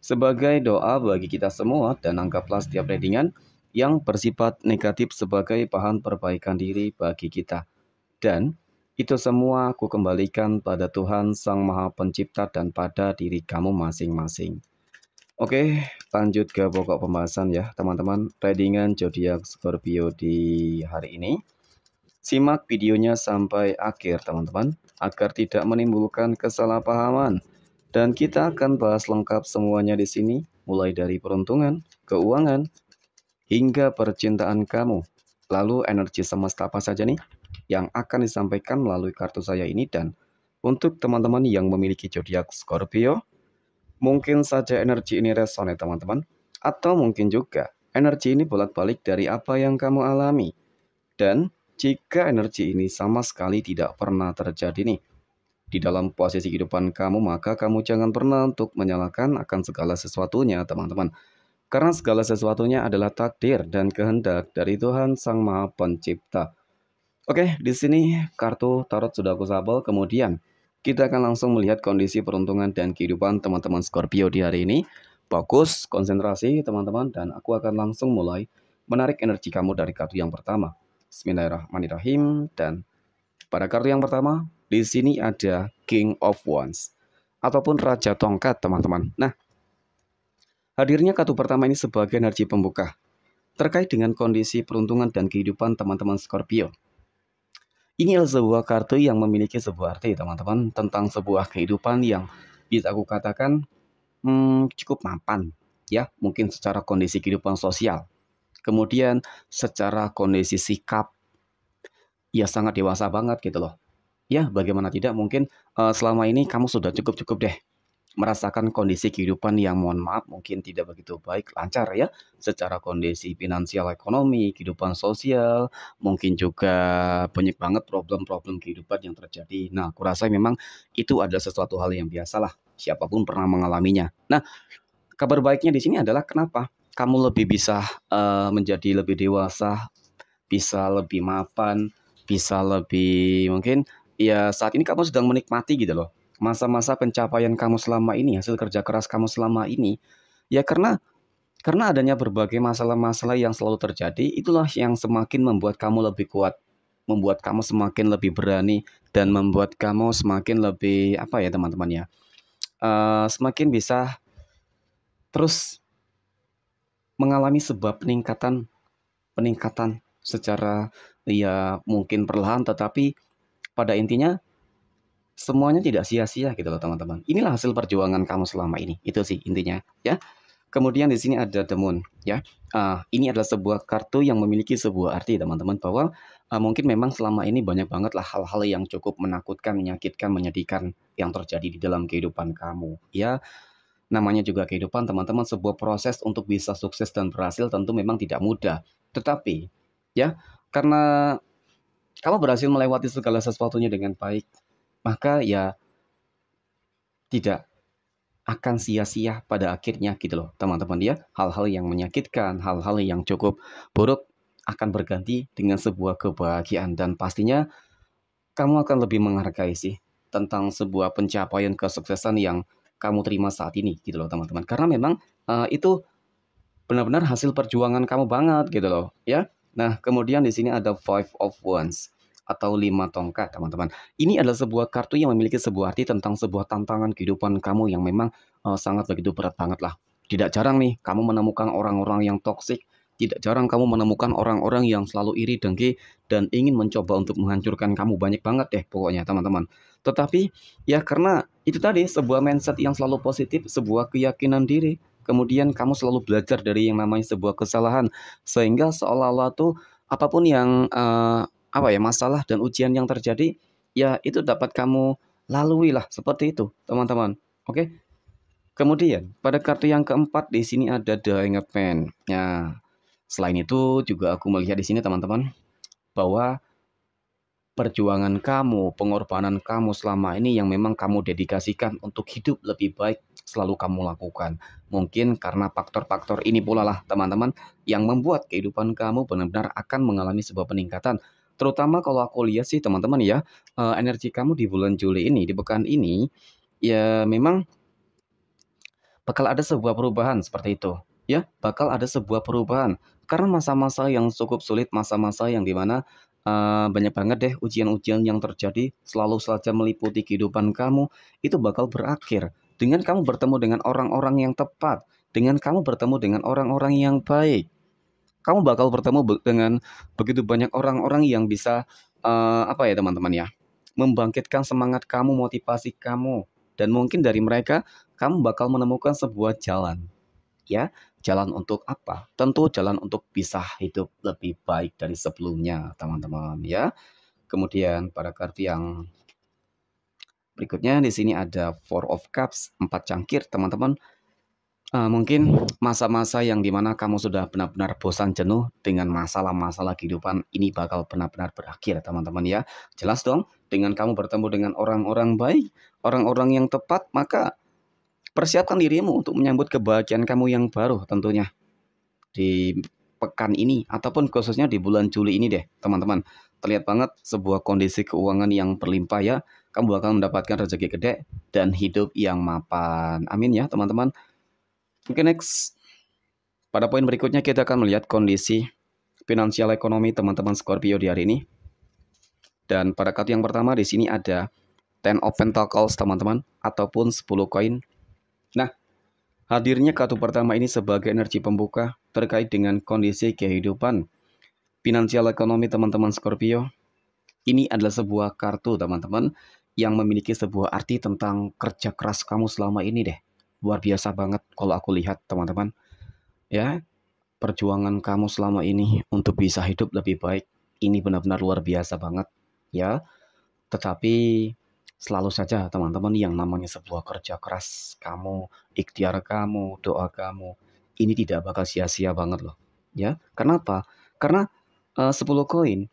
sebagai doa bagi kita semua dan anggaplah setiap readingan yang bersifat negatif sebagai bahan perbaikan diri bagi kita. Dan itu semua aku kembalikan pada Tuhan Sang Maha Pencipta dan pada diri kamu masing-masing. Oke, lanjut ke pokok pembahasan ya, teman-teman. Readingan zodiak Scorpio di hari ini. Simak videonya sampai akhir, teman-teman, agar tidak menimbulkan kesalahpahaman dan kita akan bahas lengkap semuanya di sini, mulai dari peruntungan, keuangan, hingga percintaan kamu. Lalu energi semesta apa saja nih yang akan disampaikan melalui kartu saya ini dan untuk teman-teman yang memiliki zodiak Scorpio, mungkin saja energi ini resonate teman-teman atau mungkin juga energi ini bolak-balik dari apa yang kamu alami. Dan jika energi ini sama sekali tidak pernah terjadi nih, di dalam posisi kehidupan kamu, maka kamu jangan pernah untuk menyalahkan akan segala sesuatunya, teman-teman. Karena segala sesuatunya adalah takdir dan kehendak dari Tuhan Sang Maha Pencipta. Oke, di sini kartu tarot sudah aku sabel. Kemudian kita akan langsung melihat kondisi peruntungan dan kehidupan teman-teman Scorpio di hari ini. Fokus, konsentrasi teman-teman, dan aku akan langsung mulai menarik energi kamu dari kartu yang pertama. Bismillahirrahmanirrahim. Dan pada kartu yang pertama, di sini ada King of Wands ataupun Raja Tongkat, teman-teman. Nah, hadirnya kartu pertama ini sebagai energi pembuka terkait dengan kondisi peruntungan dan kehidupan teman-teman Scorpio. Ini adalah sebuah kartu yang memiliki sebuah arti, teman-teman, tentang sebuah kehidupan yang bisa aku katakan hmm, cukup mapan, ya, mungkin secara kondisi kehidupan sosial. Kemudian secara kondisi sikap, ya sangat dewasa banget gitu loh. Ya, bagaimana tidak mungkin uh, selama ini kamu sudah cukup-cukup deh merasakan kondisi kehidupan yang mohon maaf mungkin tidak begitu baik lancar ya secara kondisi finansial ekonomi kehidupan sosial mungkin juga banyak banget problem-problem kehidupan yang terjadi nah kurasa memang itu adalah sesuatu hal yang biasalah siapapun pernah mengalaminya nah kabar baiknya di sini adalah kenapa kamu lebih bisa uh, menjadi lebih dewasa bisa lebih mapan bisa lebih mungkin ya saat ini kamu sedang menikmati gitu loh masa-masa pencapaian kamu selama ini hasil kerja keras kamu selama ini ya karena karena adanya berbagai masalah-masalah yang selalu terjadi itulah yang semakin membuat kamu lebih kuat membuat kamu semakin lebih berani dan membuat kamu semakin lebih apa ya teman-teman ya uh, semakin bisa terus mengalami sebab peningkatan peningkatan secara ya mungkin perlahan tetapi pada intinya semuanya tidak sia-sia gitu loh teman-teman. Inilah hasil perjuangan kamu selama ini. Itu sih intinya ya. Kemudian di sini ada the moon ya. Uh, ini adalah sebuah kartu yang memiliki sebuah arti teman-teman bahwa uh, mungkin memang selama ini banyak banget lah hal-hal yang cukup menakutkan, menyakitkan, menyedihkan yang terjadi di dalam kehidupan kamu ya. Namanya juga kehidupan teman-teman sebuah proses untuk bisa sukses dan berhasil tentu memang tidak mudah. Tetapi ya karena kamu berhasil melewati segala sesuatunya dengan baik, maka ya tidak akan sia-sia pada akhirnya gitu loh teman-teman ya. Hal-hal yang menyakitkan, hal-hal yang cukup buruk akan berganti dengan sebuah kebahagiaan dan pastinya kamu akan lebih menghargai sih tentang sebuah pencapaian kesuksesan yang kamu terima saat ini gitu loh teman-teman. Karena memang uh, itu benar-benar hasil perjuangan kamu banget gitu loh ya Nah, kemudian di sini ada Five of Wands atau lima tongkat, teman-teman. Ini adalah sebuah kartu yang memiliki sebuah arti tentang sebuah tantangan kehidupan kamu yang memang uh, sangat begitu berat banget lah. Tidak jarang nih kamu menemukan orang-orang yang toksik, tidak jarang kamu menemukan orang-orang yang selalu iri dengki dan ingin mencoba untuk menghancurkan kamu banyak banget deh pokoknya, teman-teman. Tetapi ya karena itu tadi sebuah mindset yang selalu positif, sebuah keyakinan diri, kemudian kamu selalu belajar dari yang namanya sebuah kesalahan sehingga seolah-olah tuh apapun yang uh, apa ya masalah dan ujian yang terjadi ya itu dapat kamu lalui lah seperti itu teman-teman oke kemudian pada kartu yang keempat di sini ada the hanged man ya selain itu juga aku melihat di sini teman-teman bahwa perjuangan kamu, pengorbanan kamu selama ini yang memang kamu dedikasikan untuk hidup lebih baik selalu kamu lakukan. Mungkin karena faktor-faktor ini pula lah teman-teman yang membuat kehidupan kamu benar-benar akan mengalami sebuah peningkatan. Terutama kalau aku lihat sih teman-teman ya, eh, energi kamu di bulan Juli ini, di pekan ini, ya memang bakal ada sebuah perubahan seperti itu. Ya, bakal ada sebuah perubahan. Karena masa-masa yang cukup sulit, masa-masa yang dimana uh, eh, banyak banget deh ujian-ujian yang terjadi selalu saja meliputi kehidupan kamu itu bakal berakhir dengan kamu bertemu dengan orang-orang yang tepat, dengan kamu bertemu dengan orang-orang yang baik, kamu bakal bertemu dengan begitu banyak orang-orang yang bisa uh, apa ya teman-teman ya, membangkitkan semangat kamu, motivasi kamu, dan mungkin dari mereka kamu bakal menemukan sebuah jalan, ya jalan untuk apa? Tentu jalan untuk bisa hidup lebih baik dari sebelumnya, teman-teman ya. Kemudian para kartu yang Berikutnya di sini ada Four of Cups, empat cangkir, teman-teman. Uh, mungkin masa-masa yang dimana kamu sudah benar-benar bosan jenuh dengan masalah-masalah kehidupan ini bakal benar-benar berakhir teman-teman ya jelas dong dengan kamu bertemu dengan orang-orang baik orang-orang yang tepat maka persiapkan dirimu untuk menyambut kebahagiaan kamu yang baru tentunya di pekan ini ataupun khususnya di bulan Juli ini deh teman-teman terlihat banget sebuah kondisi keuangan yang berlimpah ya kamu akan mendapatkan rezeki gede dan hidup yang mapan. Amin ya teman-teman. Mungkin next. Pada poin berikutnya kita akan melihat kondisi finansial ekonomi teman-teman Scorpio di hari ini. Dan pada kartu yang pertama di sini ada Ten of Pentacles teman-teman ataupun 10 koin. Nah, hadirnya kartu pertama ini sebagai energi pembuka terkait dengan kondisi kehidupan finansial ekonomi teman-teman Scorpio. Ini adalah sebuah kartu teman-teman yang memiliki sebuah arti tentang kerja keras kamu selama ini deh. Luar biasa banget kalau aku lihat teman-teman. Ya, perjuangan kamu selama ini untuk bisa hidup lebih baik ini benar-benar luar biasa banget ya. Tetapi selalu saja teman-teman yang namanya sebuah kerja keras kamu, ikhtiar kamu, doa kamu ini tidak bakal sia-sia banget loh. Ya, kenapa? Karena eh, uh, 10 koin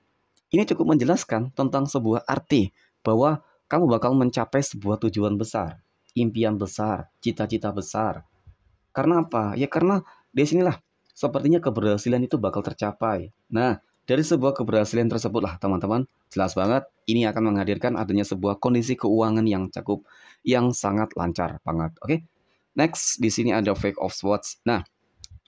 ini cukup menjelaskan tentang sebuah arti bahwa kamu bakal mencapai sebuah tujuan besar, impian besar, cita-cita besar. Karena apa? Ya karena di sinilah sepertinya keberhasilan itu bakal tercapai. Nah, dari sebuah keberhasilan tersebut lah teman-teman, jelas banget ini akan menghadirkan adanya sebuah kondisi keuangan yang cukup yang sangat lancar banget. Oke. Next, di sini ada Fake of Swords. Nah,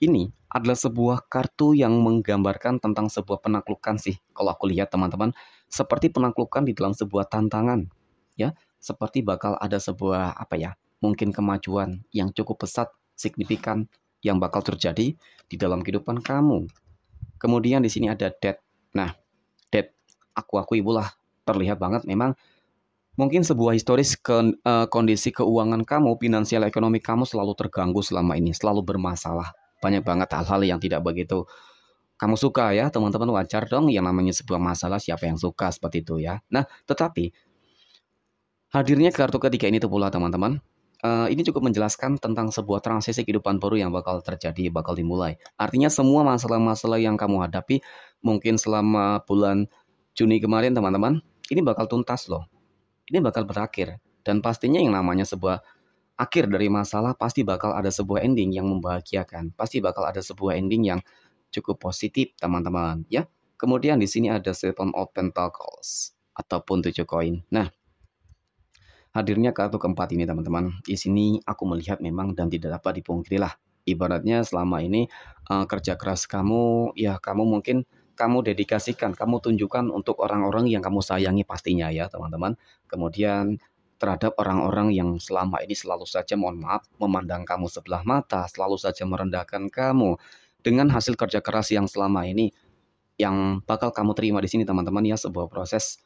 ini adalah sebuah kartu yang menggambarkan tentang sebuah penaklukan sih. Kalau aku lihat teman-teman, seperti penaklukan di dalam sebuah tantangan ya seperti bakal ada sebuah apa ya mungkin kemajuan yang cukup pesat signifikan yang bakal terjadi di dalam kehidupan kamu. Kemudian di sini ada debt. Nah, debt aku aku ibulah terlihat banget memang mungkin sebuah historis ke, uh, kondisi keuangan kamu, finansial ekonomi kamu selalu terganggu selama ini, selalu bermasalah. Banyak banget hal-hal yang tidak begitu kamu suka ya, teman-teman wajar dong yang namanya sebuah masalah siapa yang suka seperti itu ya. Nah, tetapi Hadirnya kartu ketiga ini itu pula teman-teman, uh, ini cukup menjelaskan tentang sebuah transisi kehidupan baru yang bakal terjadi, bakal dimulai. Artinya semua masalah-masalah yang kamu hadapi mungkin selama bulan Juni kemarin teman-teman, ini bakal tuntas loh. Ini bakal berakhir. Dan pastinya yang namanya sebuah akhir dari masalah pasti bakal ada sebuah ending yang membahagiakan. Pasti bakal ada sebuah ending yang cukup positif teman-teman ya. Kemudian di sini ada Seven of Pentacles ataupun tujuh koin. Nah, Hadirnya kartu keempat ini teman-teman, di sini aku melihat memang dan tidak dapat dipungkiri lah. Ibaratnya selama ini uh, kerja keras kamu, ya kamu mungkin kamu dedikasikan, kamu tunjukkan untuk orang-orang yang kamu sayangi pastinya ya teman-teman. Kemudian terhadap orang-orang yang selama ini selalu saja mohon maaf memandang kamu sebelah mata, selalu saja merendahkan kamu. Dengan hasil kerja keras yang selama ini yang bakal kamu terima di sini teman-teman ya sebuah proses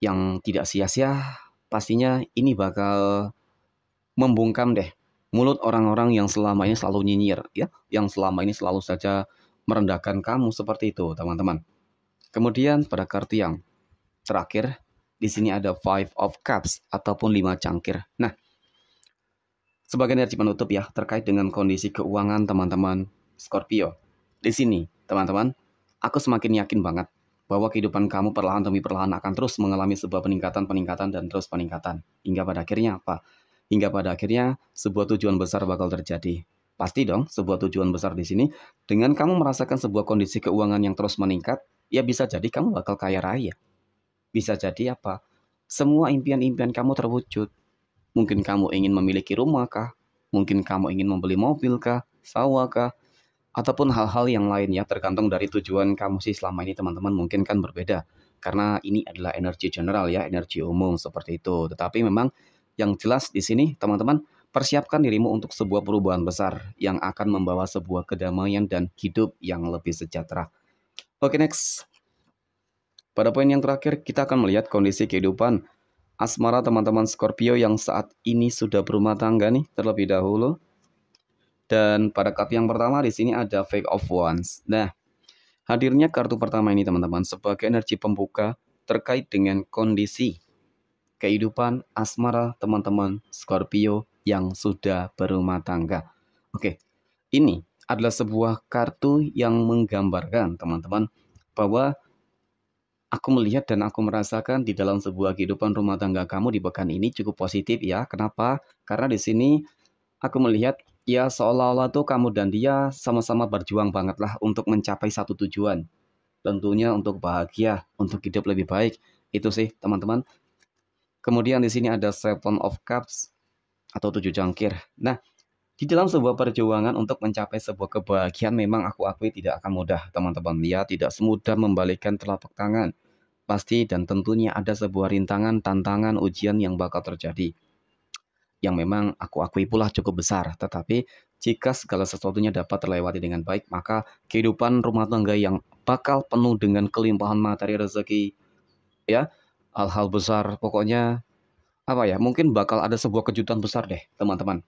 yang tidak sia-sia pastinya ini bakal membungkam deh mulut orang-orang yang selama ini selalu nyinyir ya, yang selama ini selalu saja merendahkan kamu seperti itu, teman-teman. Kemudian pada kartu yang terakhir, di sini ada Five of Cups ataupun lima cangkir. Nah, sebagai energi penutup ya terkait dengan kondisi keuangan teman-teman Scorpio. Di sini, teman-teman, aku semakin yakin banget bahwa kehidupan kamu perlahan demi perlahan akan terus mengalami sebuah peningkatan, peningkatan, dan terus peningkatan. Hingga pada akhirnya apa? Hingga pada akhirnya sebuah tujuan besar bakal terjadi. Pasti dong sebuah tujuan besar di sini. Dengan kamu merasakan sebuah kondisi keuangan yang terus meningkat, ya bisa jadi kamu bakal kaya raya. Bisa jadi apa? Semua impian-impian kamu terwujud. Mungkin kamu ingin memiliki rumah kah? Mungkin kamu ingin membeli mobil kah? Sawah kah? ataupun hal-hal yang lain ya tergantung dari tujuan kamu sih selama ini teman-teman mungkin kan berbeda karena ini adalah energi general ya energi umum seperti itu tetapi memang yang jelas di sini teman-teman persiapkan dirimu untuk sebuah perubahan besar yang akan membawa sebuah kedamaian dan hidup yang lebih sejahtera oke next pada poin yang terakhir kita akan melihat kondisi kehidupan asmara teman-teman Scorpio yang saat ini sudah berumah tangga nih terlebih dahulu dan pada kartu yang pertama di sini ada Fake of Ones. Nah, hadirnya kartu pertama ini teman-teman sebagai energi pembuka terkait dengan kondisi kehidupan asmara teman-teman Scorpio yang sudah berumah tangga. Oke, ini adalah sebuah kartu yang menggambarkan teman-teman bahwa aku melihat dan aku merasakan di dalam sebuah kehidupan rumah tangga kamu di pekan ini cukup positif ya. Kenapa? Karena di sini aku melihat ya seolah-olah tuh kamu dan dia sama-sama berjuang banget lah untuk mencapai satu tujuan. Tentunya untuk bahagia, untuk hidup lebih baik. Itu sih teman-teman. Kemudian di sini ada Seven of Cups atau tujuh jangkir. Nah, di dalam sebuah perjuangan untuk mencapai sebuah kebahagiaan memang aku akui tidak akan mudah, teman-teman. Ya, tidak semudah membalikkan telapak tangan. Pasti dan tentunya ada sebuah rintangan, tantangan, ujian yang bakal terjadi yang memang aku akui pula cukup besar. Tetapi jika segala sesuatunya dapat terlewati dengan baik, maka kehidupan rumah tangga yang bakal penuh dengan kelimpahan materi rezeki, ya, hal-hal besar, pokoknya apa ya, mungkin bakal ada sebuah kejutan besar deh, teman-teman.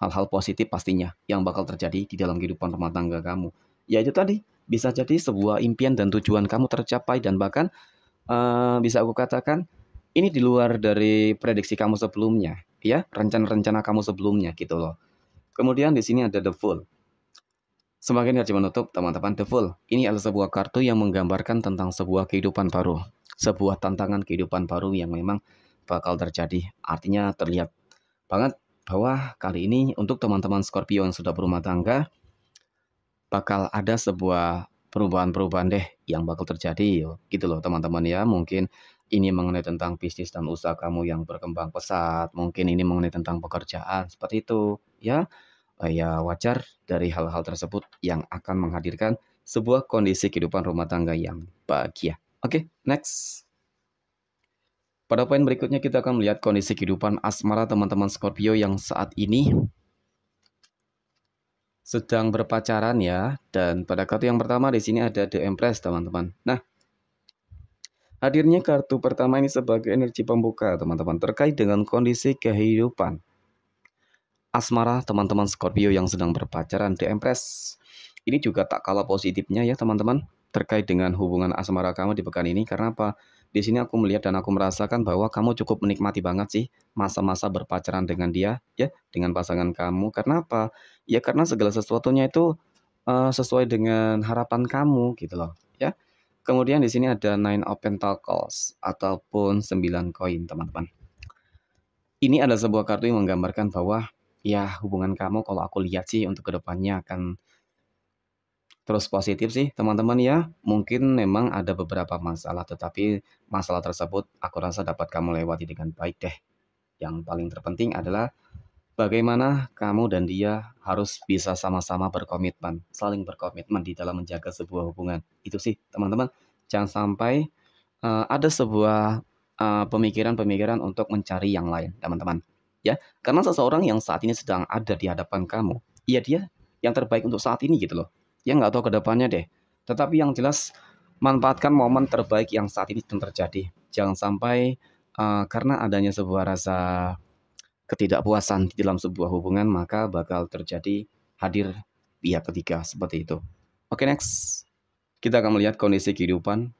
Hal-hal positif pastinya yang bakal terjadi di dalam kehidupan rumah tangga kamu. Ya itu tadi, bisa jadi sebuah impian dan tujuan kamu tercapai dan bahkan uh, bisa aku katakan ini di luar dari prediksi kamu sebelumnya ya rencana-rencana kamu sebelumnya gitu loh. Kemudian di sini ada the full. Sebagai energi menutup, teman-teman, The full. Ini adalah sebuah kartu yang menggambarkan tentang sebuah kehidupan baru. Sebuah tantangan kehidupan baru yang memang bakal terjadi. Artinya terlihat banget bahwa kali ini untuk teman-teman Scorpio yang sudah berumah tangga, bakal ada sebuah perubahan-perubahan deh yang bakal terjadi gitu loh teman-teman ya. Mungkin ini mengenai tentang bisnis dan usaha kamu yang berkembang pesat, mungkin ini mengenai tentang pekerjaan, seperti itu, ya. Eh, ya wajar dari hal-hal tersebut yang akan menghadirkan sebuah kondisi kehidupan rumah tangga yang bahagia. Oke, okay, next. Pada poin berikutnya kita akan melihat kondisi kehidupan asmara teman-teman Scorpio yang saat ini sedang berpacaran ya. Dan pada kartu yang pertama di sini ada The Empress, teman-teman. Nah, Hadirnya kartu pertama ini sebagai energi pembuka, teman-teman, terkait dengan kondisi kehidupan. Asmara teman-teman Scorpio yang sedang berpacaran di Empress. Ini juga tak kalah positifnya ya, teman-teman, terkait dengan hubungan asmara kamu di pekan ini. Karena apa? Di sini aku melihat dan aku merasakan bahwa kamu cukup menikmati banget sih masa-masa berpacaran dengan dia, ya, dengan pasangan kamu. Karena apa? Ya karena segala sesuatunya itu uh, sesuai dengan harapan kamu gitu loh. Kemudian di sini ada Nine of Pentacles ataupun 9 koin, teman-teman. Ini ada sebuah kartu yang menggambarkan bahwa ya hubungan kamu kalau aku lihat sih untuk kedepannya akan terus positif sih teman-teman ya. Mungkin memang ada beberapa masalah tetapi masalah tersebut aku rasa dapat kamu lewati dengan baik deh. Yang paling terpenting adalah Bagaimana kamu dan dia harus bisa sama-sama berkomitmen, saling berkomitmen di dalam menjaga sebuah hubungan. Itu sih, teman-teman. Jangan sampai uh, ada sebuah pemikiran eh, pemikiran-pemikiran untuk mencari yang lain, teman-teman. Ya, karena seseorang yang saat ini sedang ada di hadapan kamu, ya dia yang terbaik untuk saat ini gitu loh. Ya nggak tahu ke depannya deh. Tetapi yang jelas manfaatkan momen terbaik yang saat ini sedang terjadi. Jangan sampai uh, karena adanya sebuah rasa ketidakpuasan di dalam sebuah hubungan maka bakal terjadi hadir pihak ketiga seperti itu. Oke next, kita akan melihat kondisi kehidupan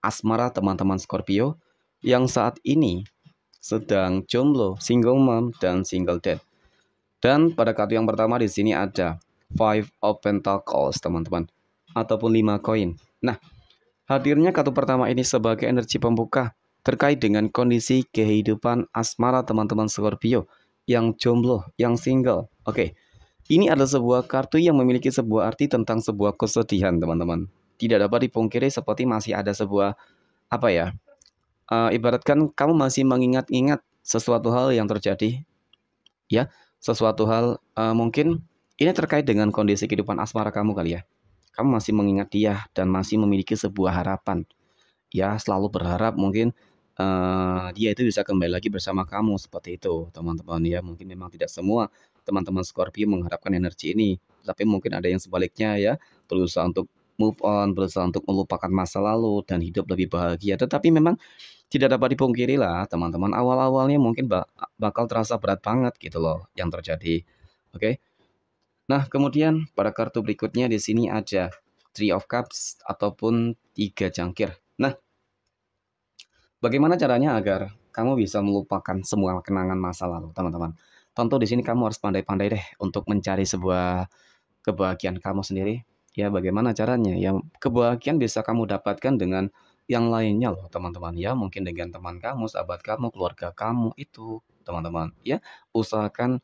asmara teman-teman Scorpio yang saat ini sedang jomblo, single mom, dan single dad. Dan pada kartu yang pertama di sini ada Five of Pentacles teman-teman, ataupun lima koin. Nah, hadirnya kartu pertama ini sebagai energi pembuka terkait dengan kondisi kehidupan asmara teman-teman Scorpio yang jomblo, yang single. Oke, ini adalah sebuah kartu yang memiliki sebuah arti tentang sebuah kesedihan, teman-teman. Tidak dapat dipungkiri seperti masih ada sebuah apa ya? Uh, ibaratkan kamu masih mengingat-ingat sesuatu hal yang terjadi, ya, sesuatu hal uh, mungkin ini terkait dengan kondisi kehidupan asmara kamu kali ya kamu masih mengingat dia dan masih memiliki sebuah harapan. Ya, selalu berharap mungkin Eh, dia itu bisa kembali lagi bersama kamu seperti itu teman-teman ya mungkin memang tidak semua teman-teman Scorpio mengharapkan energi ini tapi mungkin ada yang sebaliknya ya berusaha untuk move on berusaha untuk melupakan masa lalu dan hidup lebih bahagia tetapi memang tidak dapat dipungkiri lah teman-teman awal-awalnya mungkin bakal terasa berat banget gitu loh yang terjadi oke Nah, kemudian pada kartu berikutnya di sini ada Three of Cups ataupun tiga cangkir. Nah, Bagaimana caranya agar kamu bisa melupakan semua kenangan masa lalu, teman-teman? Tentu di sini kamu harus pandai-pandai deh untuk mencari sebuah kebahagiaan kamu sendiri. Ya, bagaimana caranya? Ya, kebahagiaan bisa kamu dapatkan dengan yang lainnya loh, teman-teman. Ya, mungkin dengan teman kamu, sahabat kamu, keluarga kamu itu, teman-teman. Ya, usahakan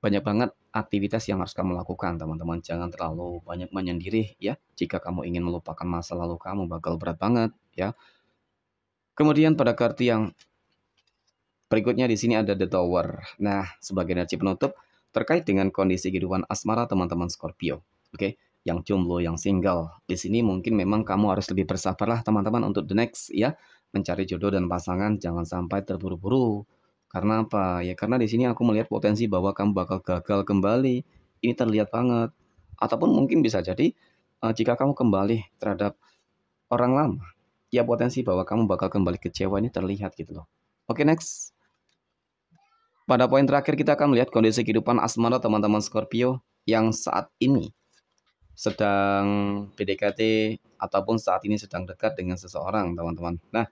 banyak banget aktivitas yang harus kamu lakukan, teman-teman. Jangan terlalu banyak menyendiri ya. Jika kamu ingin melupakan masa lalu kamu bakal berat banget ya. Kemudian pada kartu yang berikutnya di sini ada The Tower. Nah, sebagai energi penutup terkait dengan kondisi kehidupan asmara teman-teman Scorpio. Oke, okay? yang jomblo, yang single. Di sini mungkin memang kamu harus lebih bersabar lah, teman-teman untuk the next ya, mencari jodoh dan pasangan jangan sampai terburu-buru. Karena apa? Ya karena di sini aku melihat potensi bahwa kamu bakal gagal kembali. Ini terlihat banget. Ataupun mungkin bisa jadi uh, jika kamu kembali terhadap orang lama, ya potensi bahwa kamu bakal kembali kecewa ini terlihat gitu loh. Oke, okay, next. Pada poin terakhir kita akan melihat kondisi kehidupan asmara teman-teman Scorpio yang saat ini sedang PDKT ataupun saat ini sedang dekat dengan seseorang, teman-teman. Nah,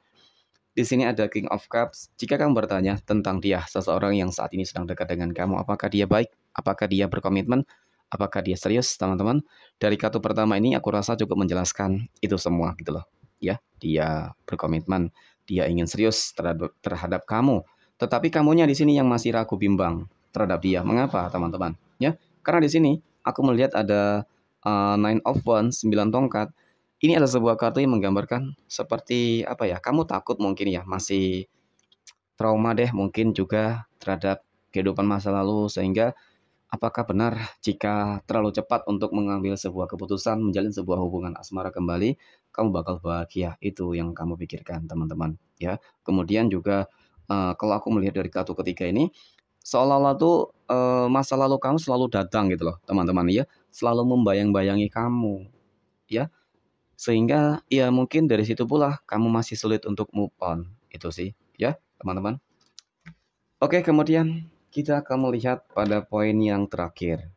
di sini ada King of Cups. Jika kamu bertanya tentang dia, seseorang yang saat ini sedang dekat dengan kamu, apakah dia baik? Apakah dia berkomitmen? Apakah dia serius, teman-teman? Dari kartu pertama ini aku rasa cukup menjelaskan itu semua gitu loh ya dia berkomitmen dia ingin serius terhadap, terhadap kamu tetapi kamunya di sini yang masih ragu bimbang terhadap dia mengapa teman-teman ya karena di sini aku melihat ada uh, nine of wands sembilan tongkat ini adalah sebuah kartu yang menggambarkan seperti apa ya kamu takut mungkin ya masih trauma deh mungkin juga terhadap kehidupan masa lalu sehingga Apakah benar jika terlalu cepat untuk mengambil sebuah keputusan, menjalin sebuah hubungan asmara kembali, kamu bakal bahagia? Itu yang kamu pikirkan, teman-teman. Ya, kemudian juga uh, kalau aku melihat dari kartu ketiga ini, seolah-olah tuh uh, masa lalu kamu selalu datang gitu loh, teman-teman. Ya, selalu membayang-bayangi kamu. Ya, sehingga ya mungkin dari situ pula kamu masih sulit untuk move on. Itu sih, ya, teman-teman. Oke, kemudian kita akan melihat pada poin yang terakhir.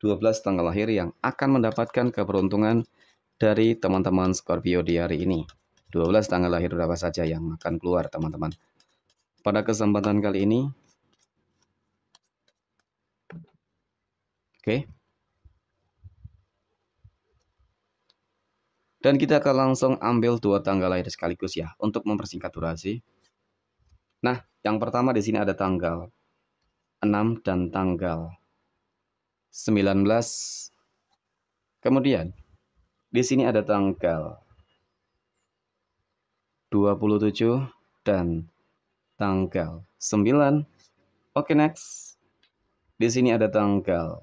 12 tanggal lahir yang akan mendapatkan keberuntungan dari teman-teman Scorpio di hari ini. 12 tanggal lahir berapa saja yang akan keluar teman-teman. Pada kesempatan kali ini, Oke. Okay. Dan kita akan langsung ambil dua tanggal lahir sekaligus ya untuk mempersingkat durasi. Nah, yang pertama di sini ada tanggal 6 dan tanggal 19. Kemudian di sini ada tanggal 27 dan tanggal 9. Oke, okay, next. Di sini ada tanggal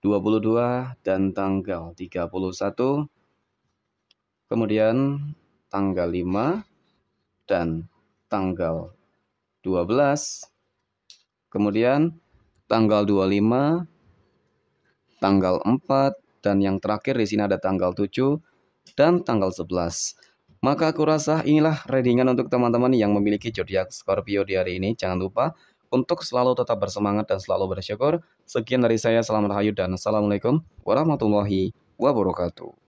22 dan tanggal 31. Kemudian tanggal 5 dan tanggal 12 Kemudian tanggal 25, tanggal 4, dan yang terakhir di sini ada tanggal 7 dan tanggal 11. Maka aku rasa inilah readingan untuk teman-teman yang memiliki zodiak Scorpio di hari ini. Jangan lupa untuk selalu tetap bersemangat dan selalu bersyukur. Sekian dari saya, salam rahayu dan assalamualaikum warahmatullahi wabarakatuh.